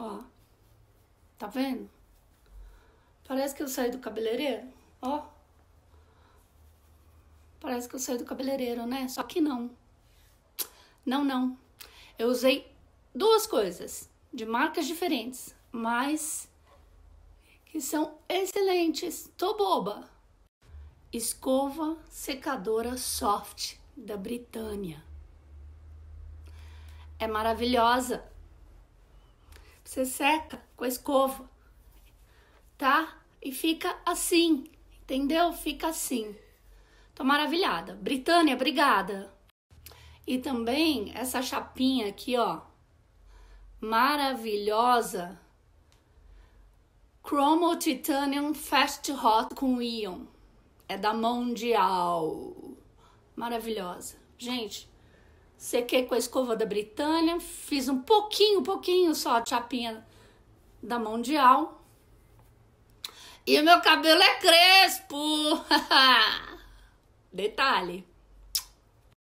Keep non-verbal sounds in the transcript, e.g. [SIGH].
Ó. Tá vendo? Parece que eu saí do cabeleireiro. Ó. Parece que eu saí do cabeleireiro, né? Só que não. Não, não. Eu usei duas coisas de marcas diferentes, mas que são excelentes. Tô boba. Escova secadora soft da Britânia. É maravilhosa. Você seca com a escova, tá? E fica assim, entendeu? Fica assim. Tô maravilhada. Britânia, obrigada. E também essa chapinha aqui, ó. Maravilhosa. Chromo Titanium Fast Hot com íon, É da Mundial. Maravilhosa. Gente, sequei com a escova da Britânia, fiz um pouquinho, pouquinho só a chapinha da Mundial. E o meu cabelo é crespo! [LAUGHS] Detalhe.